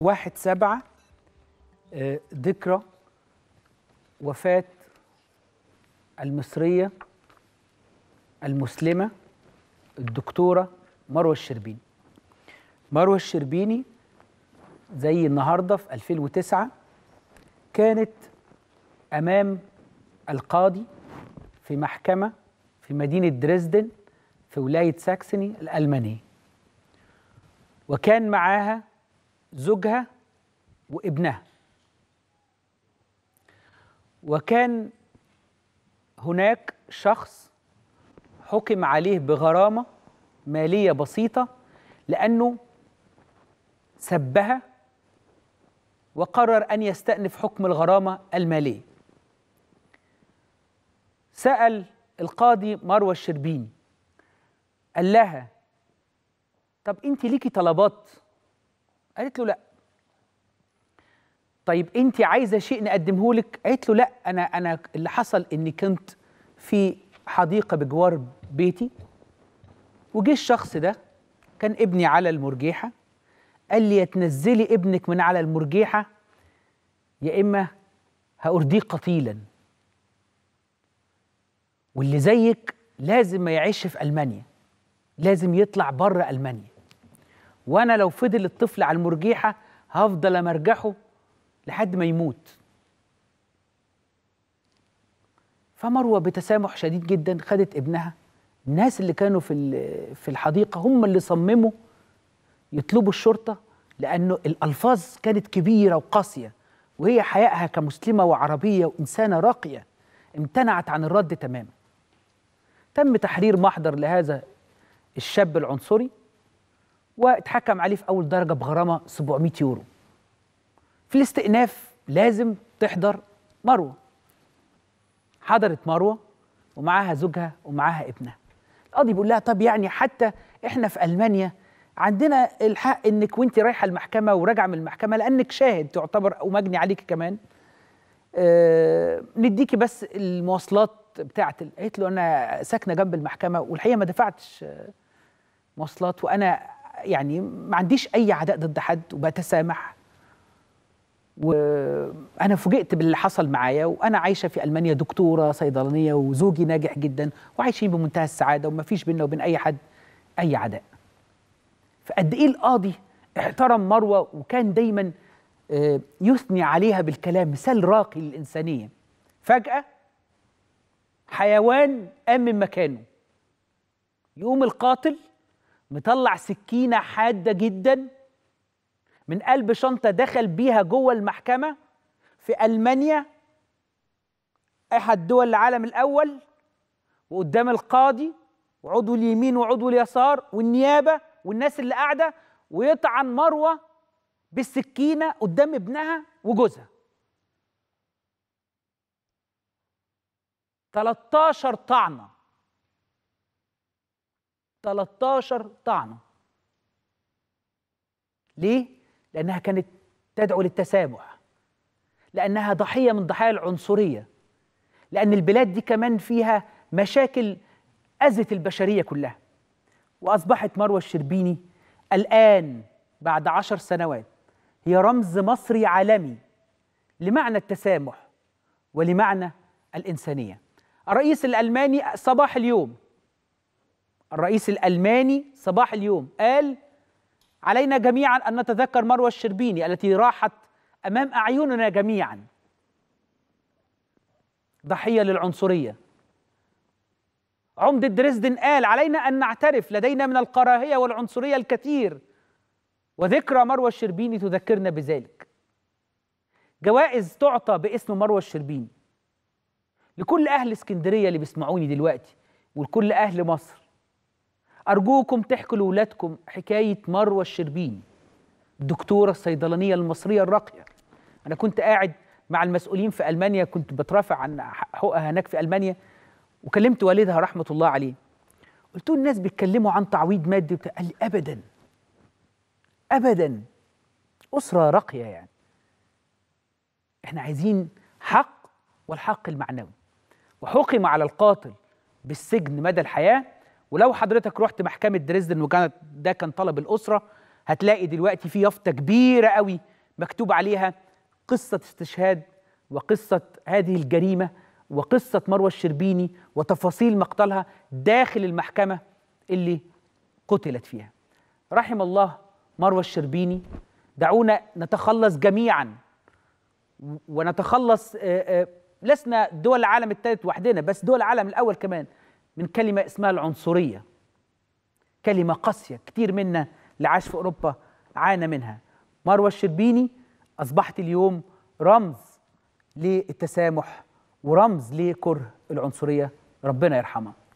واحد سبعة آه، ذكرى وفاة المصرية المسلمة الدكتورة مروة الشربيني مروة الشربيني زي النهاردة في 2009 كانت أمام القاضي في محكمة في مدينة دريسدن في ولاية ساكسوني الألمانية وكان معاها زوجها وابنها وكان هناك شخص حكم عليه بغرامة مالية بسيطة لأنه سبها وقرر أن يستأنف حكم الغرامة المالية سأل القاضي مروة الشربيني قال لها طب أنت ليكي طلبات قالت له لا طيب انت عايزه شيء نقدمه لك قالت له لا انا انا اللي حصل اني كنت في حديقه بجوار بيتي وجه الشخص ده كان ابني على المرجيحه قال لي يا تنزلي ابنك من على المرجيحه يا اما هأرديه قتيلا واللي زيك لازم ما يعيش في المانيا لازم يطلع بره المانيا وانا لو فضل الطفل على المرجيحه هفضل امرجحه لحد ما يموت فمروه بتسامح شديد جدا خدت ابنها الناس اللي كانوا في في الحديقه هم اللي صمموا يطلبوا الشرطه لانه الالفاظ كانت كبيره وقاسيه وهي حيائها كمسلمه وعربيه وانسانه راقيه امتنعت عن الرد تماما تم تحرير محضر لهذا الشاب العنصري واتحكم عليه في اول درجه بغرامه 700 يورو في الاستئناف لازم تحضر مروه حضرت مروه ومعاها زوجها ومعاها ابنها القاضي بيقول لها طب يعني حتى احنا في المانيا عندنا الحق انك وانت رايحه المحكمه وراجعه من المحكمه لانك شاهد تعتبر ومجني عليك كمان أه نديكي بس المواصلات بتاعه قالت له انا ساكنه جنب المحكمه والحقيقه ما دفعتش آه، مواصلات وانا يعني ما عنديش اي عداء ضد حد وبتسامح وانا فوجئت باللي حصل معايا وانا عايشه في المانيا دكتوره صيدلانيه وزوجي ناجح جدا وعايشين بمنتهى السعاده وما فيش بيننا وبين اي حد اي عداء فقد ايه القاضي احترم مروه وكان دايما آه، يثني عليها بالكلام مثال راقي للانسانيه فجاه حيوان قام من مكانه يقوم القاتل مطلع سكينة حادة جدا من قلب شنطة دخل بيها جوه المحكمة في ألمانيا أحد دول العالم الأول وقدام القاضي وعضو اليمين وعضو اليسار والنيابة والناس اللي قاعدة ويطعن مروة بالسكينة قدام ابنها وجوزها 13 طعنه 13 طعنه ليه لانها كانت تدعو للتسامح لانها ضحيه من ضحايا العنصريه لان البلاد دي كمان فيها مشاكل اذت البشريه كلها واصبحت مروه الشربيني الان بعد عشر سنوات هي رمز مصري عالمي لمعنى التسامح ولمعنى الانسانيه الرئيس الالماني صباح اليوم الرئيس الألماني صباح اليوم قال علينا جميعا أن نتذكر مروى الشربيني التي راحت أمام أعيننا جميعا ضحية للعنصرية عمدة دريسدن قال علينا أن نعترف لدينا من الكراهية والعنصرية الكثير وذكرى مروى الشربيني تذكرنا بذلك جوائز تعطى باسم مروى الشربيني لكل أهل اسكندرية اللي بيسمعوني دلوقتي ولكل أهل مصر أرجوكم تحكوا لأولادكم حكاية مروة الشربين الدكتورة الصيدلانية المصرية الراقية أنا كنت قاعد مع المسؤولين في ألمانيا كنت بترافع عن حقوقها هناك في ألمانيا وكلمت والدها رحمة الله عليه قلت له الناس بيتكلموا عن تعويض مادي قال لي أبدا أبدا أسرة راقية يعني احنا عايزين حق والحق المعنوي وحكم على القاتل بالسجن مدى الحياه ولو حضرتك رحت محكمه دريسدن وكانت ده كان طلب الاسره هتلاقي دلوقتي في يافطه كبيره قوي مكتوب عليها قصه استشهاد وقصه هذه الجريمه وقصه مروى الشربيني وتفاصيل مقتلها داخل المحكمه اللي قتلت فيها رحم الله مروى الشربيني دعونا نتخلص جميعا ونتخلص آه، آه، لسنا دول العالم الثالث وحدنا بس دول العالم الاول كمان من كلمة اسمها العنصرية كلمة قاسية كتير منا اللي عاش في أوروبا عانى منها مروة الشربيني أصبحت اليوم رمز للتسامح ورمز لكره العنصرية ربنا يرحمها